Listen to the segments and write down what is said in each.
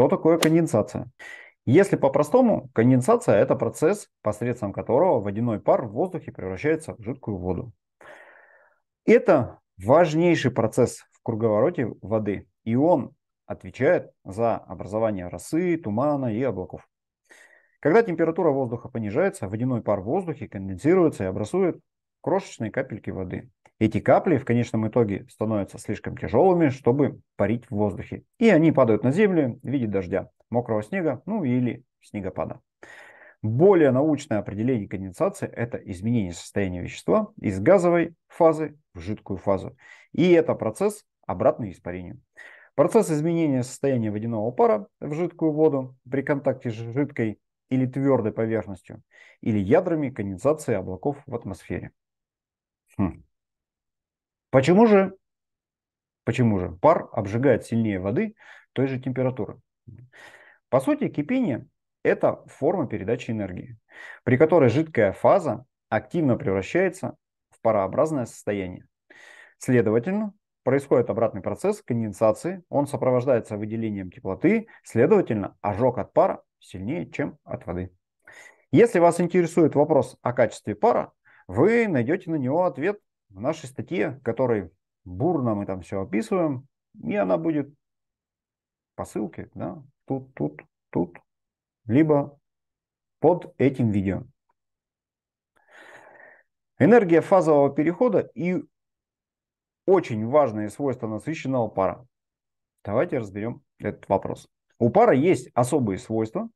Что такое конденсация? Если по-простому, конденсация – это процесс, посредством которого водяной пар в воздухе превращается в жидкую воду. Это важнейший процесс в круговороте воды, и он отвечает за образование росы, тумана и облаков. Когда температура воздуха понижается, водяной пар в воздухе конденсируется и образует крошечные капельки воды. Эти капли в конечном итоге становятся слишком тяжелыми, чтобы парить в воздухе. И они падают на землю в виде дождя, мокрого снега, ну или снегопада. Более научное определение конденсации – это изменение состояния вещества из газовой фазы в жидкую фазу. И это процесс обратный испарению. Процесс изменения состояния водяного пара в жидкую воду при контакте с жидкой или твердой поверхностью или ядрами конденсации облаков в атмосфере. Хм. Почему же? Почему же? Пар обжигает сильнее воды той же температуры. По сути, кипение – это форма передачи энергии, при которой жидкая фаза активно превращается в парообразное состояние. Следовательно, происходит обратный процесс конденсации, он сопровождается выделением теплоты, следовательно, ожог от пара сильнее, чем от воды. Если вас интересует вопрос о качестве пара, вы найдете на него ответ в нашей статье, которой бурно мы там все описываем, и она будет по ссылке, да, тут, тут, тут, либо под этим видео. Энергия фазового перехода и очень важные свойства насыщенного пара. Давайте разберем этот вопрос. У пара есть особые свойства,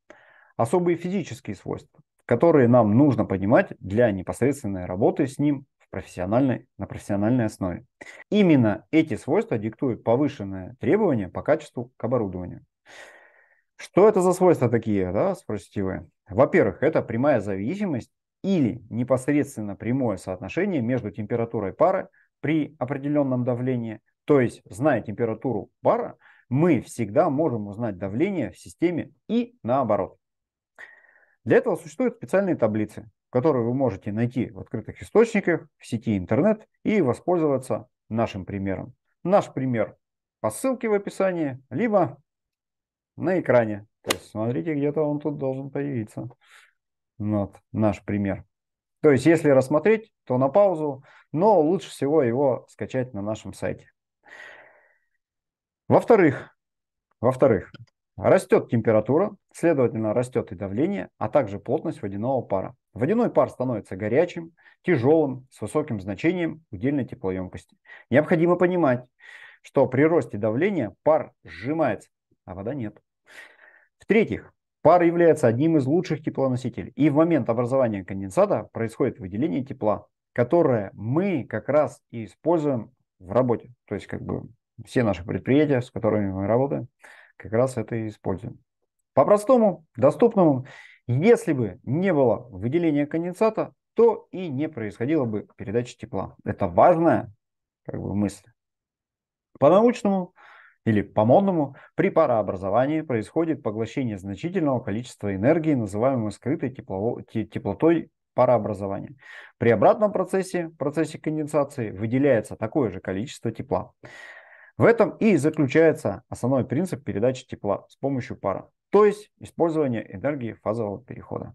особые физические свойства которые нам нужно понимать для непосредственной работы с ним в профессиональной, на профессиональной основе. Именно эти свойства диктуют повышенное требование по качеству к оборудованию. Что это за свойства такие, да, спросите вы? Во-первых, это прямая зависимость или непосредственно прямое соотношение между температурой пары при определенном давлении, то есть зная температуру пара, мы всегда можем узнать давление в системе и наоборот. Для этого существуют специальные таблицы, которые вы можете найти в открытых источниках, в сети интернет и воспользоваться нашим примером. Наш пример по ссылке в описании, либо на экране. То есть смотрите, где-то он тут должен появиться. Вот наш пример. То есть если рассмотреть, то на паузу, но лучше всего его скачать на нашем сайте. Во-вторых, во-вторых, Растет температура, следовательно, растет и давление, а также плотность водяного пара. Водяной пар становится горячим, тяжелым, с высоким значением удельной теплоемкости. Необходимо понимать, что при росте давления пар сжимается, а вода нет. В-третьих, пар является одним из лучших теплоносителей, и в момент образования конденсата происходит выделение тепла, которое мы как раз и используем в работе. То есть как бы все наши предприятия, с которыми мы работаем, как раз это и используем. По-простому, доступному, если бы не было выделения конденсата, то и не происходило бы передачи тепла. Это важная как бы, мысль. По-научному или по-модному при парообразовании происходит поглощение значительного количества энергии, называемой скрытой теплово... теплотой парообразования. При обратном процессе, процессе конденсации, выделяется такое же количество тепла. В этом и заключается основной принцип передачи тепла с помощью пара, то есть использование энергии фазового перехода.